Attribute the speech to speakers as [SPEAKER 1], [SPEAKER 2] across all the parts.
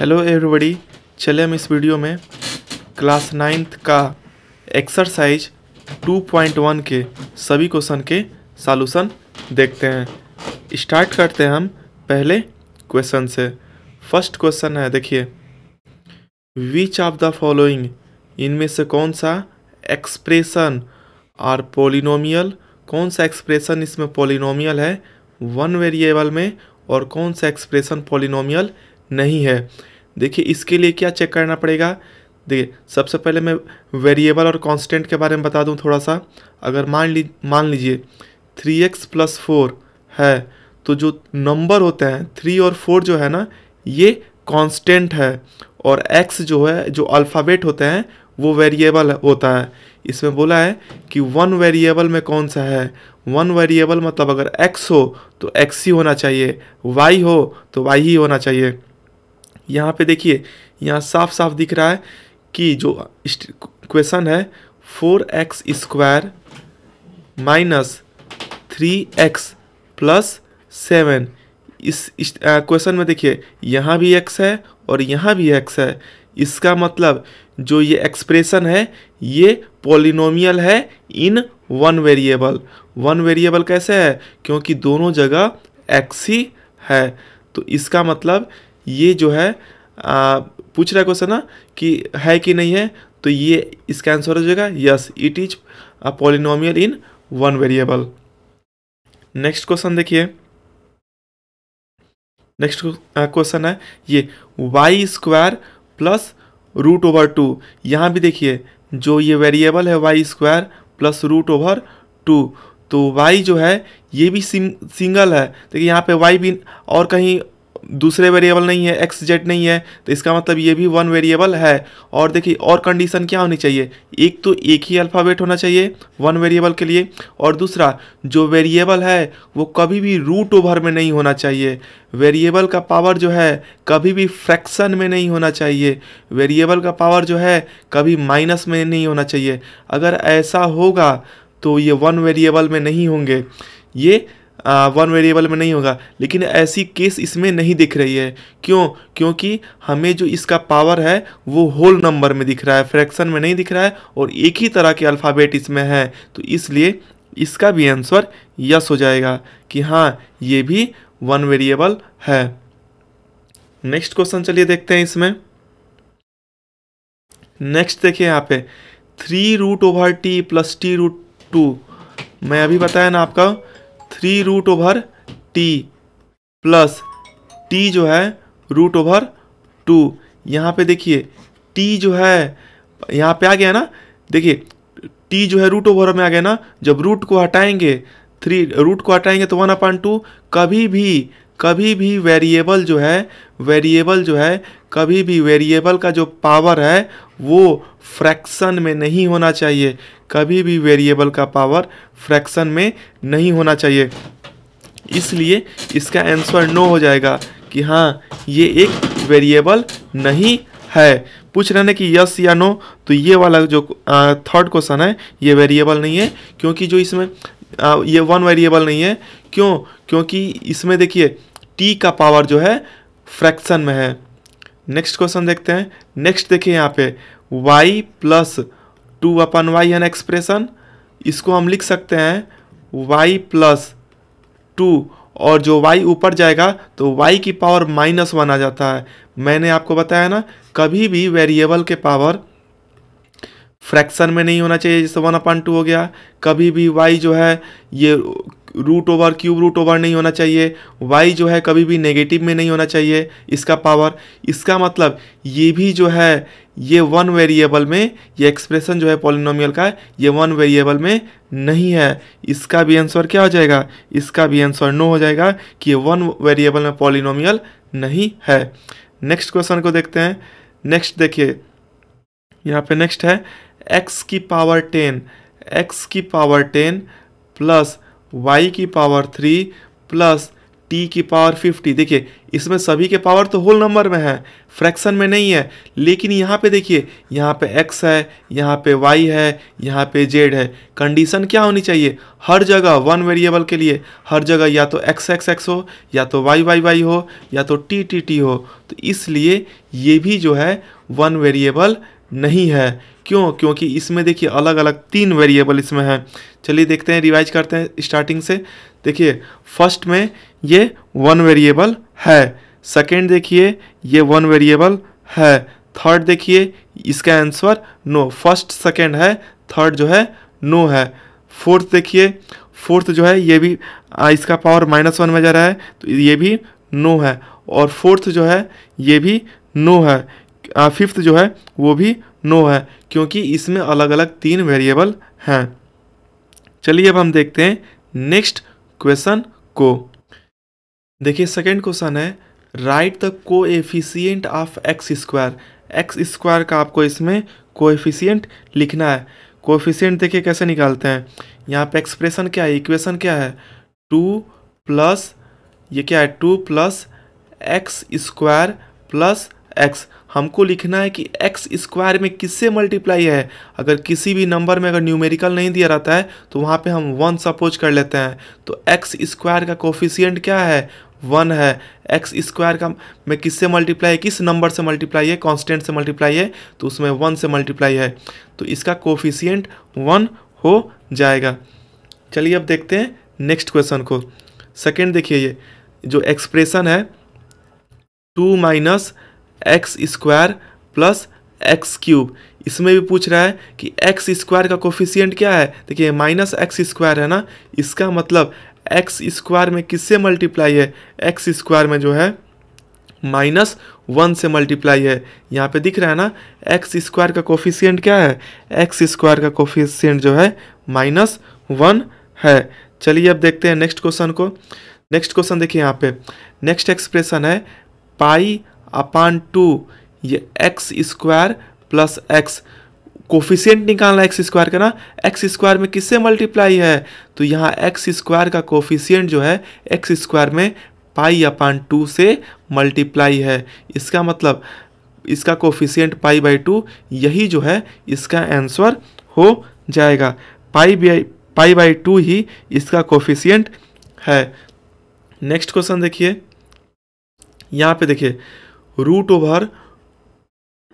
[SPEAKER 1] hello everybody चले हम इस वीडियो में क्लास नाइन्थ का एक्सरसाइज 2.1 के सभी क्वेश्चन के सॉल्यूशन देखते हैं स्टार्ट करते हैं हम पहले क्वेश्चन से फर्स्ट क्वेश्चन है देखिए विच ऑफ द फॉलोइंग इनमें से कौन सा एक्सप्रेशन और पोलिनोमियल कौन सा एक्सप्रेशन इसमें पोलिनोमियल है वन वेरिएबल में और कौन सा एक्सप्रेशन पोलिनोमियल नहीं है देखिए इसके लिए क्या चेक करना पड़ेगा देखिए सबसे पहले मैं वेरिएबल और कांस्टेंट के बारे में बता दूं थोड़ा सा अगर मान ली मान लीजिए थ्री एक्स प्लस फोर है तो जो नंबर होते हैं थ्री और फोर जो है ना ये कांस्टेंट है और एक्स जो है जो अल्फ़ाबेट होते हैं वो वेरिएबल होता है इसमें बोला है कि वन वेरिएबल में कौन सा है वन वेरिएबल मतलब अगर एक्स हो तो एक्स ही होना चाहिए वाई हो तो वाई ही होना चाहिए यहाँ पे देखिए यहाँ साफ साफ दिख रहा है कि जो क्वेश्चन है four x square minus three x plus seven इस, क्वेश्चन में देखिए यहाँ भी एक्स है और यहाँ भी एक्स है इसका मतलब जो ये एक्सप्रेशन है ये पोलिनोमियल है in one variable one variable कैसे है क्योंकि दोनों जगह एक्स ही है तो इसका मतलब ये जो है आ, पूछ रहा है क्वेश्चन ना कि है कि नहीं है तो ये इसका आंसर हो जाएगा yes it is a polynomial in one variable next question देखिए नेक्स्ट क्वेश्चन है ये y square plus root over two यहाँ भी देखिए जो ये वेरिएबल है y square plus root over two तो वाई जो है ये भी सिंगल है देखिए यहाँ पे वाई भी और कहीं दूसरे वेरिएबल नहीं है एक्स जेड नहीं है तो इसका मतलब ये भी वन वेरिएबल है और देखिए और कंडीशन क्या होनी चाहिए एक तो एक ही अल्फ़ाबेट होना चाहिए वन वेरिएबल के लिए और दूसरा जो वेरिएबल है वो कभी भी रूट ओवर में नहीं होना चाहिए वेरिएबल का पावर जो है कभी भी फ्रैक्शन में नहीं होना चाहिए वेरिएबल का पावर जो है कभी माइनस में नहीं होना चाहिए अगर ऐसा होगा तो ये वन वेरिएबल में नहीं होंगे ये वन वेरिएबल में नहीं होगा लेकिन ऐसी केस इसमें नहीं दिख रही है क्यों क्योंकि हमें जो इसका पावर है वो होल नंबर में दिख रहा है फ्रैक्शन में नहीं दिख रहा है और एक ही तरह के अल्फ़ाबेट इसमें है तो इसलिए इसका भी आंसर यस हो जाएगा कि हाँ ये भी वन वेरिएबल है नेक्स्ट क्वेश्चन चलिए देखते हैं इसमें नेक्स्ट देखिए यहाँ पे three root over t plus t root two मैं अभी बताया ना आपका three root over t plus t जो है रूट ओवर टू यहाँ पे देखिए टी जो है यहाँ पे आ गया ना देखिए टी जो है रूट ओवर में आ गया ना जब रूट को हटाएंगे थ्री रूट को हटाएंगे तो वन अपॉइंट टू कभी भी कभी भी वेरिएबल जो है वेरिएबल जो है कभी भी वेरिएबल का जो पावर है वो फ्रैक्शन में नहीं होना चाहिए कभी भी वेरिएबल का पावर फ्रैक्शन में नहीं होना चाहिए इसलिए इसका आंसर नो हो जाएगा कि हाँ ये एक वेरिएबल नहीं है पूछ रहे हैं कि यस या नो तो ये वाला जो थर्ड क्वेश्चन है ये वेरिएबल नहीं है क्योंकि जो इसमें आ, ये वन वेरिएबल नहीं है क्यों क्योंकि इसमें देखिए टी का पावर जो है फ्रैक्शन में है नेक्स्ट क्वेश्चन देखते हैं नेक्स्ट देखिए यहाँ पे y plus two upon y है ना एक्सप्रेशन इसको हम लिख सकते हैं वाई प्लस टू और जो y ऊपर जाएगा तो y की पावर माइनस वन आ जाता है मैंने आपको बताया ना कभी भी वेरिएबल के पावर फ्रैक्शन में नहीं होना चाहिए जैसे वन अपन टू हो गया कभी भी y जो है ये root over cube root over नहीं होना चाहिए वाई जो है कभी भी नेगेटिव में नहीं होना चाहिए इसका पावर इसका मतलब ये भी जो है ये वन वेरिएबल में ये एक्सप्रेशन जो है पॉलिनोमियल का ये वन वेरिएबल में नहीं है इसका भी आंसर क्या हो जाएगा इसका भी आंसर नो हो जाएगा कि ये वन वेरिएबल में पॉलिनोमियल नहीं है नेक्स्ट क्वेश्चन को देखते हैं नेक्स्ट देखिए यहाँ पे नेक्स्ट है एक्स की पावर टेन एक्स की पावर टेन प्लस वाई की पावर थ्री प्लस टी की पावर फिफ्टी देखिए इसमें सभी के पावर तो होल नंबर में है फ्रैक्शन में नहीं है लेकिन यहाँ पे देखिए यहाँ पे एक्स है यहाँ पे वाई है यहाँ पे जेड है कंडीशन क्या होनी चाहिए हर जगह वन वेरिएबल के लिए हर जगह या तो एक्स एक्स एक्स हो या तो वाई वाई वाई हो या तो टी टी टी हो तो इसलिए ये भी जो है वन वेरिएबल नहीं है क्यों क्योंकि इसमें देखिए अलग अलग तीन वेरिएबल इसमें हैं चलिए देखते हैं रिवाइज करते हैं स्टार्टिंग से देखिए फर्स्ट में ये वन वेरिएबल है सेकेंड देखिए ये वन वेरिएबल है थर्ड देखिए इसका आंसर नो फर्स्ट सेकेंड है थर्ड जो है नो है फोर्थ देखिए फोर्थ जो है ये भी आ, इसका पावर माइनस वन में जा रहा है तो ये भी नो है और फोर्थ जो है ये भी नो है फिफ्थ जो है वो भी नो है क्योंकि इसमें अलग अलग तीन वेरिएबल हैं चलिए अब हम देखते हैं नेक्स्ट क्वेश्चन को देखिए सेकेंड क्वेश्चन है write the coefficient of x square x square का आपको इसमें कोएफिशिएंट लिखना है एफिशियंट देखिए कैसे निकालते हैं यहाँ पे एक्सप्रेशन क्या है इक्वेशन क्या है टू प्लस ये क्या है two plus x square plus x हमको लिखना है कि एक्स स्क्वायर में किससे मल्टीप्लाई है अगर किसी भी नंबर में अगर न्यूमेरिकल नहीं दिया रहता है तो वहाँ पे हम वन सपोज कर लेते हैं तो एक्स स्क्वायर का कोफिशियंट क्या है वन है एक्स स्क्वायर का में किससे मल्टीप्लाई है किस नंबर से मल्टीप्लाई है कॉन्स्टेंट से मल्टीप्लाई है तो उसमें वन से मल्टीप्लाई है तो इसका कोफिशियंट वन हो जाएगा चलिए अब देखते हैं नेक्स्ट क्वेश्चन को सेकेंड देखिए ये जो एक्सप्रेशन है two minus x square plus x cube इसमें भी पूछ रहा है कि एक्स स्क्वायर का कोफिशियंट क्या है देखिए माइनस एक्स स्क्वायर है ना इसका मतलब एक्स स्क्वायर में किससे मल्टीप्लाई है एक्स स्क्वायर में जो है माइनस वन से मल्टीप्लाई है यहाँ पे दिख रहा है ना एक्स स्क्वायर का कोफिशियंट क्या है एक्स स्क्वायर का कोफिशियंट जो है माइनस वन है चलिए अब देखते हैं नेक्स्ट क्वेश्चन को नेक्स्ट क्वेश्चन देखिए यहाँ पे नेक्स्ट एक्सप्रेशन है पाई अपान टू ये x square plus x coefficient निकालना एक्स स्क्वायर का ना एक्स स्क्वायर में किससे मल्टीप्लाई है तो यहाँ एक्स स्क्वायर का कोफिशियंट जो है एक्स स्क्वायर में पाई अपान टू से मल्टीप्लाई है इसका मतलब इसका कोफिशियंट पाई बाई टू यही जो है इसका आंसर हो जाएगा pi by pi by two ही इसका कोफिशियंट है नेक्स्ट क्वेश्चन देखिए यहाँ पे देखिए root over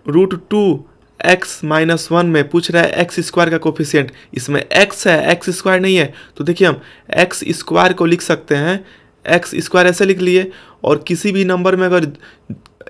[SPEAKER 1] root two x minus one में पूछ रहा है एक्स स्क्वायर का कोफिशियंट इसमें एक्स है एक्स स्क्वायर नहीं है तो देखिए हम एक्स स्क्वायर को लिख सकते हैं एक्स स्क्वायर ऐसे लिख लिए और किसी भी नंबर में अगर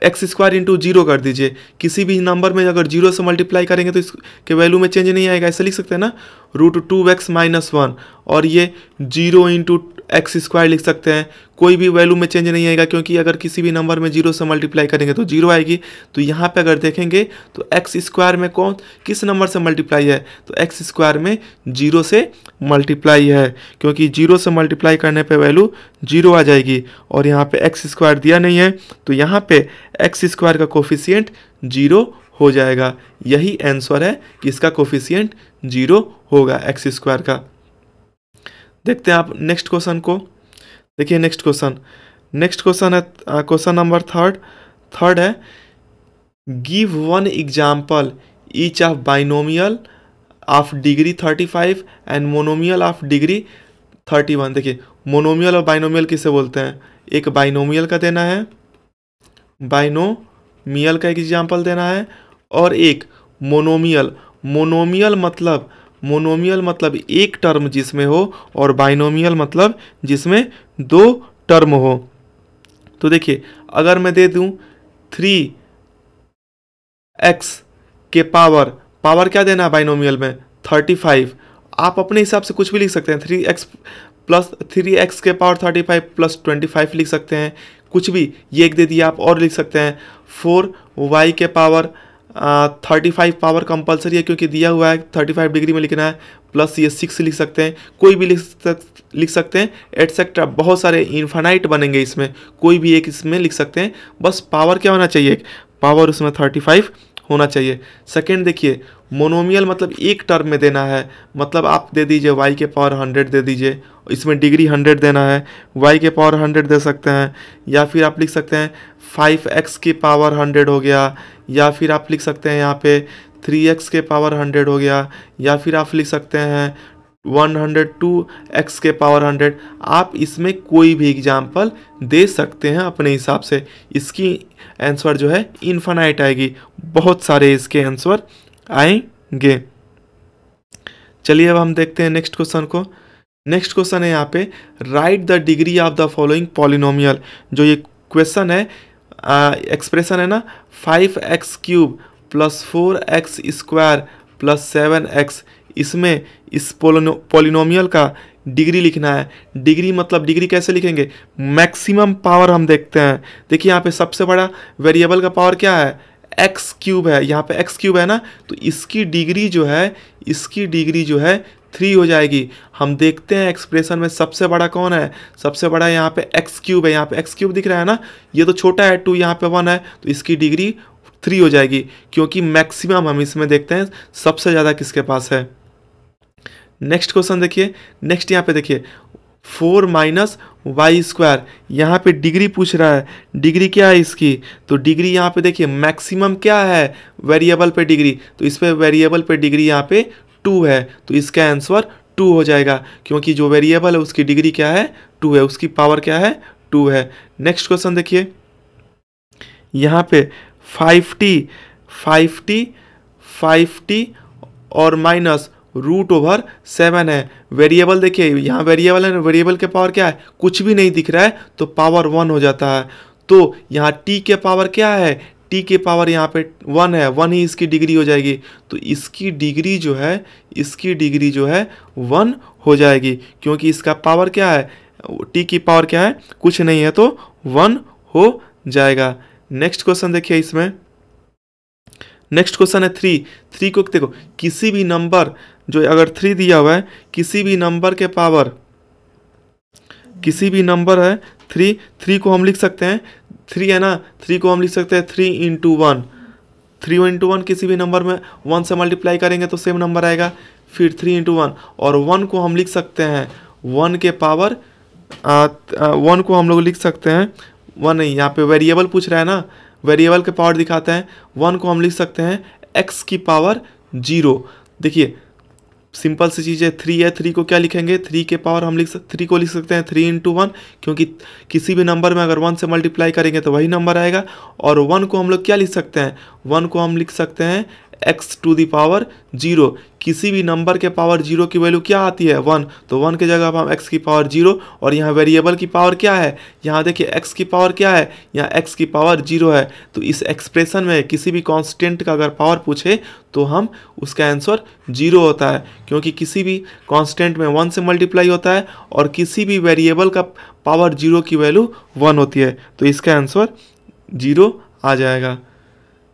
[SPEAKER 1] एक्स स्क्वायर इंटू जीरो कर दीजिए किसी भी नंबर में अगर जीरो से मल्टीप्लाई करेंगे तो इसके वैल्यू में चेंज नहीं आएगा ऐसे लिख सकते हैं ना root two x minus one और ये जीरो इंटू एक्स स्क्वायर लिख सकते हैं कोई भी वैल्यू में चेंज नहीं आएगा क्योंकि अगर किसी भी नंबर में जीरो से मल्टीप्लाई करेंगे तो जीरो आएगी तो यहाँ पे अगर देखेंगे तो एक्स स्क्वायर में कौन किस नंबर से मल्टीप्लाई है तो एक्स स्क्वायर में जीरो से मल्टीप्लाई है क्योंकि जीरो से मल्टीप्लाई करने पर वैल्यू जीरो आ जाएगी और यहाँ पर एक्स स्क्वायर दिया नहीं है तो यहाँ पर एक्स स्क्वायर का कोफिशियंट जीरो हो जाएगा यही आंसर है कि इसका कोफिशियंट जीरो होगा एक्स स्क्वायर का देखते हैं आप नेक्स्ट क्वेश्चन को देखिए नेक्स्ट क्वेश्चन नेक्स्ट क्वेश्चन है क्वेश्चन नंबर थर्ड थर्ड है give one example each of binomial of degree thirty five and monomial of degree thirty one देखिए मोनोमियल और बाइनोमियल किसे बोलते हैं एक बाइनोमियल का देना है बाइनोमियल का एक एग्जाम्पल देना है और एक मोनोमियल मोनोमियल मतलब मोनोमियल मतलब एक टर्म जिसमें हो और बाइनोमियल मतलब जिसमें दो टर्म हो तो देखिए अगर मैं दे दूं थ्री एक्स के पावर पावर क्या देना है बाइनोमियल में थर्टी फाइव आप अपने हिसाब से कुछ भी लिख सकते हैं three x plus three x के power thirty five plus twenty five लिख सकते हैं कुछ भी ये एक दे दिया आप और लिख सकते हैं फोर वाई के power thirty five power compulsory है क्योंकि दिया हुआ है थर्टी फाइव डिग्री में लिखना है प्लस ये सिक्स लिख सकते हैं कोई भी लिख सक लिख सकते हैं एटसेट्रा बहुत सारे इन्फानाइट बनेंगे इसमें कोई भी एक इसमें लिख सकते हैं बस पावर क्या होना चाहिए पावर उसमें थर्टी फाइव होना चाहिए सेकेंड देखिए मोनोमियल मतलब एक टर्म में देना है मतलब आप दे दीजिए वाई के पावर हंड्रेड दे दीजिए इसमें डिग्री हंड्रेड देना है वाई के पावर हंड्रेड दे सकते हैं या फिर आप लिख सकते हैं फाइव एक्स की पावर हंड्रेड हो गया या फिर आप लिख सकते हैं यहाँ पे थ्री एक्स के पावर हंड्रेड हो गया या फिर आप लिख सकते हैं वन हंड्रेड टू एक्स के पावर हंड्रेड आप इसमें कोई भी एग्जाम्पल दे सकते हैं अपने हिसाब से इसकी आंसर जो है इन्फानाइट आएगी बहुत सारे इसके आंसर आएंगे चलिए अब हम देखते हैं नेक्स्ट क्वेश्चन को नेक्स्ट क्वेश्चन है यहाँ पे write the degree of the following polynomial जो ये क्वेश्चन है एक्सप्रेशन है ना five x cube plus four x square plus seven x इसमें इस पोलिनोमियल का डिग्री लिखना है डिग्री मतलब डिग्री कैसे लिखेंगे मैक्सिमम पावर हम देखते हैं देखिए यहाँ पे सबसे बड़ा वेरिएबल का पावर क्या है एक्स क्यूब है यहाँ पे एक्स क्यूब है ना तो इसकी डिग्री जो है इसकी डिग्री जो है थ्री हो जाएगी हम देखते हैं एक्सप्रेशन में सबसे बड़ा कौन है सबसे बड़ा यहाँ पे एक्स क्यूब है यहाँ पे एक्स क्यूब दिख रहा है ना ये तो छोटा है टू यहाँ पे वन है तो इसकी डिग्री थ्री हो जाएगी क्योंकि मैक्सिमम हम इसमें देखते हैं सबसे ज़्यादा किसके पास है नेक्स्ट क्वेश्चन देखिए नेक्स्ट यहाँ पे देखिए फोर माइनस वाई स्क्वायर यहाँ पे डिग्री पूछ रहा है डिग्री क्या है इसकी तो डिग्री यहाँ पे देखिए मैक्सिमम क्या है वेरिएबल पे डिग्री तो इस पर वेरिएबल पे डिग्री यहाँ पे टू है तो इसका आंसर टू हो जाएगा क्योंकि जो वेरिएबल है उसकी डिग्री क्या है टू है उसकी पावर क्या है टू है नेक्स्ट क्वेश्चन देखिए यहाँ पे five t five t five t और माइनस रूट ओवर सेवन है वेरिएबल देखिए यहाँ वेरिएबल है वेरिएबल के पावर क्या है कुछ भी नहीं दिख रहा है तो पावर वन हो जाता है तो यहाँ टी के पावर क्या है टी के पावर यहाँ पे वन है वन ही इसकी डिग्री हो जाएगी तो इसकी डिग्री जो है इसकी डिग्री जो है वन हो जाएगी क्योंकि इसका पावर क्या है टी की पावर क्या है कुछ नहीं है तो वन हो जाएगा नेक्स्ट क्वेश्चन देखिए इसमें नेक्स्ट क्वेश्चन है थ्री थ्री को देखो किसी भी नंबर जो अगर थ्री दिया हुआ है किसी भी नंबर के पावर किसी भी नंबर है थ्री थ्री को हम लिख सकते हैं थ्री है ना थ्री को हम लिख सकते हैं three into one three one into one किसी भी नंबर में वन से मल्टीप्लाई करेंगे तो सेम नंबर आएगा फिर थ्री इंटू वन और वन को हम लिख सकते हैं वन के पावर वन को हम लोग लिख सकते हैं वन नहीं यहाँ पे वेरिएबल पूछ रहा है ना वेरिएबल के पावर दिखाते हैं वन को हम लिख सकते हैं एक्स की पावर जीरो देखिए सिंपल सी चीज़ है थ्री है थ्री को क्या लिखेंगे थ्री के पावर हम लिख सकते थ्री को लिख सकते हैं थ्री इंटू वन क्योंकि किसी भी नंबर में अगर वन से मल्टीप्लाई करेंगे तो वही नंबर आएगा और वन को हम लोग क्या लिख सकते हैं वन को हम लिख सकते हैं x to the power zero किसी भी नंबर के पावर जीरो की वैल्यू क्या आती है वन तो वन के जगह पर हम एक्स की पावर जीरो और यहाँ वेरिएबल की पावर क्या है यहाँ देखिए एक्स की पावर क्या है यहाँ एक्स की पावर जीरो है तो इस एक्सप्रेशन में किसी भी कांस्टेंट का अगर पावर पूछे तो हम उसका आंसर जीरो होता है क्योंकि किसी भी कॉन्स्टेंट में वन से मल्टीप्लाई होता है और किसी भी वेरिएबल का पावर जीरो की वैल्यू वन होती है तो इसका आंसर जीरो आ जाएगा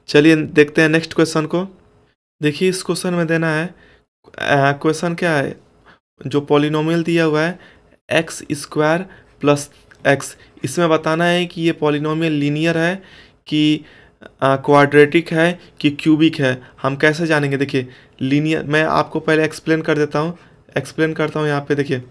[SPEAKER 1] चलिए देखते हैं नेक्स्ट क्वेश्चन को देखिए इस क्वेश्चन में देना है क्वेश्चन क्या है जो पॉलिनोमियल दिया हुआ है एक्स स्क्वायर प्लस एक्स इसमें बताना है कि ये पॉलिनोमियल लीनियर है कि क्वाड्रेटिक है कि क्यूबिक है हम कैसे जानेंगे देखिए लीनियर मैं आपको पहले एक्सप्लेन कर देता हूँ एक्सप्लेन करता हूँ यहाँ पे देखिए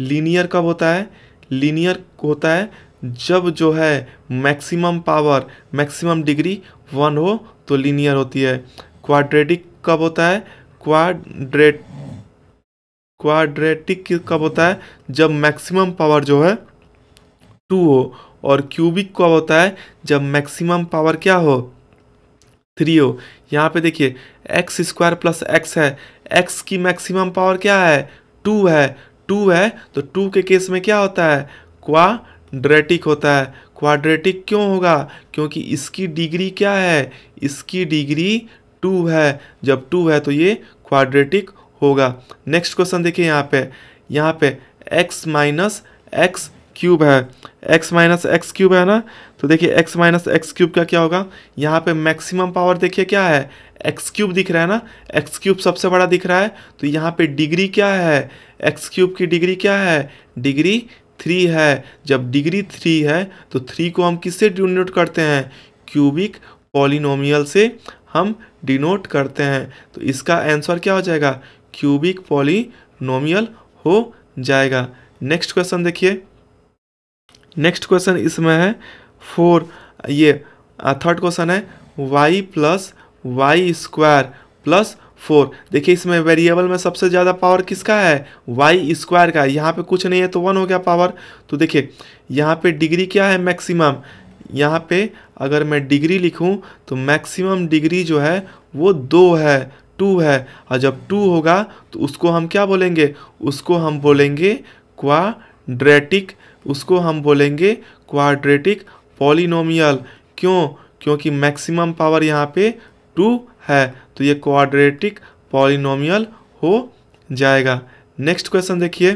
[SPEAKER 1] लीनियर कब होता है लीनियर होता है जब जो है maximum power maximum degree one हो तो लीनियर होती है क्वाड्रेटिक कब होता है क्वाड्रेट क्वाड्रेटिक कब होता है जब मैक्सिमम पावर जो है टू हो और क्यूबिक कब होता है जब मैक्सिमम पावर क्या हो थ्री हो यहाँ पे देखिए एक्स स्क्वायर प्लस एक्स है एक्स की मैक्सिमम पावर क्या है टू है टू है तो टू के केस में क्या होता है क्वाड्रेटिक होता है क्वाड्रेटिक क्यों होगा क्योंकि इसकी डिग्री क्या है इसकी डिग्री टू है जब टू है तो ये क्वाड्रेटिक होगा नेक्स्ट क्वेश्चन देखिए यहाँ पे यहाँ पे एक्स माइनस एक्स क्यूब है एक्स माइनस एक्स क्यूब है ना तो देखिए एक्स माइनस एक्स क्यूब का क्या होगा यहाँ पे मैक्सिमम पावर देखिए क्या है एक्स क्यूब दिख रहा है ना एक्स क्यूब सबसे बड़ा दिख रहा है तो यहाँ पे डिग्री क्या है एक्स क्यूब की डिग्री क्या है डिग्री थ्री है जब डिग्री थ्री है तो थ्री को हम किससे डिनोट करते हैं क्यूबिक पॉलिनोमियल से हम डिनोट करते हैं तो इसका आंसर क्या हो जाएगा क्यूबिक पॉलिनोमियल हो जाएगा नेक्स्ट क्वेश्चन देखिए नेक्स्ट क्वेश्चन इसमें है फोर ये थर्ड क्वेश्चन है y plus y square plus four देखिए इसमें वेरिएबल में सबसे ज़्यादा पावर किसका है वाई स्क्वायर का यहाँ पे कुछ नहीं है तो वन हो गया पावर तो देखिए यहाँ पे डिग्री क्या है मैक्सिमम यहाँ पे अगर मैं डिग्री लिखूँ तो मैक्सिमम डिग्री जो है वो दो है टू है और जब टू होगा तो उसको हम क्या बोलेंगे उसको हम बोलेंगे क्वाड्रेटिक उसको हम बोलेंगे क्वाड्रेटिक पॉलिनोमियल क्यों क्योंकि मैक्सिमम पावर यहाँ पे टू है तो ये क्वाड्रेटिक पॉलिनोमियल हो जाएगा नेक्स्ट क्वेश्चन देखिए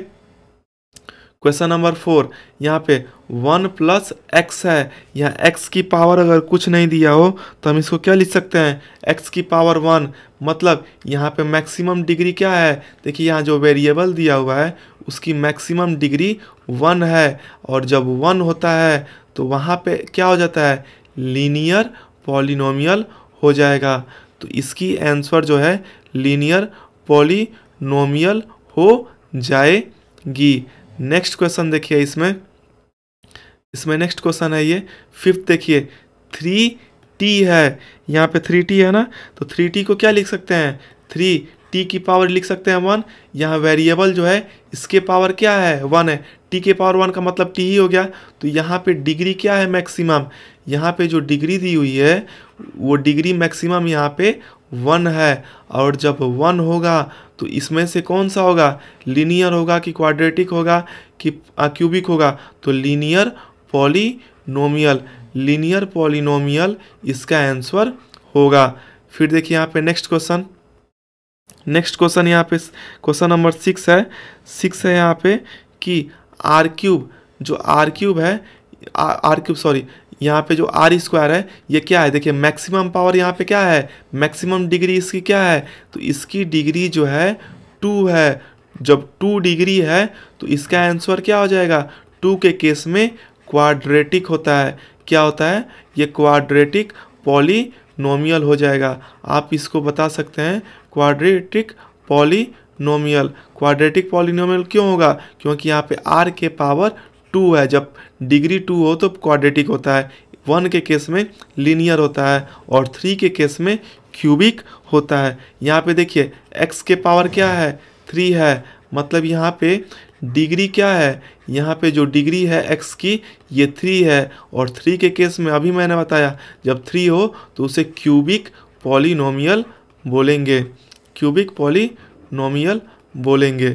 [SPEAKER 1] क्वेश्चन नंबर फोर यहाँ पे वन प्लस एक्स है यहाँ एक्स की पावर अगर कुछ नहीं दिया हो तो हम इसको क्या लिख सकते हैं एक्स की पावर वन मतलब यहाँ पे मैक्सिमम डिग्री क्या है देखिए यहाँ जो वेरिएबल दिया हुआ है उसकी मैक्सिमम डिग्री वन है और जब वन होता है तो वहाँ पे क्या हो जाता है लीनियर पॉलिनोमियल हो जाएगा तो इसकी आंसर जो है लीनियर पॉलीनोमियल हो जाएगी नेक्स्ट क्वेश्चन देखिए इसमें इसमें नेक्स्ट क्वेश्चन है ये फिफ्थ देखिए थ्री टी है यहाँ पे थ्री टी है ना तो थ्री टी को क्या लिख सकते हैं थ्री टी की पावर लिख सकते हैं वन यहाँ वेरिएबल जो है इसके पावर क्या है वन है टी के पावर वन का मतलब टी ही हो गया तो यहाँ पे डिग्री क्या है मैक्सिमम यहाँ पे जो डिग्री दी हुई है वो डिग्री मैक्सिमम यहाँ पे वन है और जब वन होगा तो इसमें से कौन सा होगा लीनियर होगा कि क्वाड्रेटिक होगा कि क्यूबिक होगा तो लीनियर पॉलीनोमियल लीनियर पॉलिनोमियल इसका आंसर होगा फिर देखिए यहाँ पे नेक्स्ट क्वेश्चन नेक्स्ट क्वेश्चन यहाँ पे क्वेश्चन नंबर सिक्स है सिक्स है यहाँ पे कि आर क्यूब जो आर क्यूब है आर क्यूब सॉरी यहाँ पे जो आर स्क्वायर है ये क्या है देखिए मैक्सिमम पावर यहाँ पे क्या है मैक्सिमम डिग्री इसकी क्या है तो इसकी डिग्री जो है टू है जब टू डिग्री है तो इसका आंसर क्या हो जाएगा टू के केस में क्वाड्रेटिक होता है क्या होता है ये क्वाड्रेटिक पॉली हो जाएगा आप इसको बता सकते हैं क्वाड्रेटिक पॉलीनोमियल क्वाड्रेटिक पॉलीनोमियल क्यों होगा क्योंकि यहाँ पे आर के पावर टू है जब डिग्री टू हो तो क्वाड्रेटिक होता है वन के केस में लीनियर होता है और थ्री के केस में क्यूबिक होता है यहाँ पे देखिए एक्स के पावर क्या है थ्री है मतलब यहाँ पे डिग्री क्या है यहाँ पे जो डिग्री है एक्स की ये थ्री है और थ्री के केस में अभी मैंने बताया जब थ्री हो तो उसे क्यूबिक पॉलिनोमियल बोलेंगे क्यूबिक पॉलीनोमियल बोलेंगे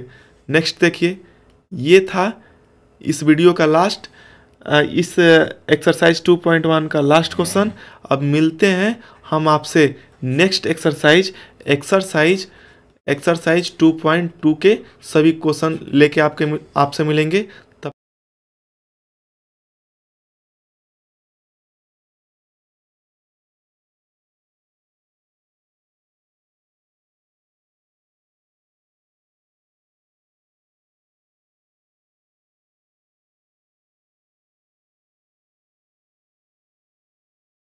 [SPEAKER 1] नेक्स्ट देखिए ये था इस वीडियो का लास्ट इस एक्सरसाइज 2.1 का लास्ट क्वेश्चन अब मिलते हैं हम आपसे नेक्स्ट एक्सरसाइज एक्सरसाइज एक्सरसाइज 2.2 के सभी क्वेश्चन लेके आपके आपसे मिलेंगे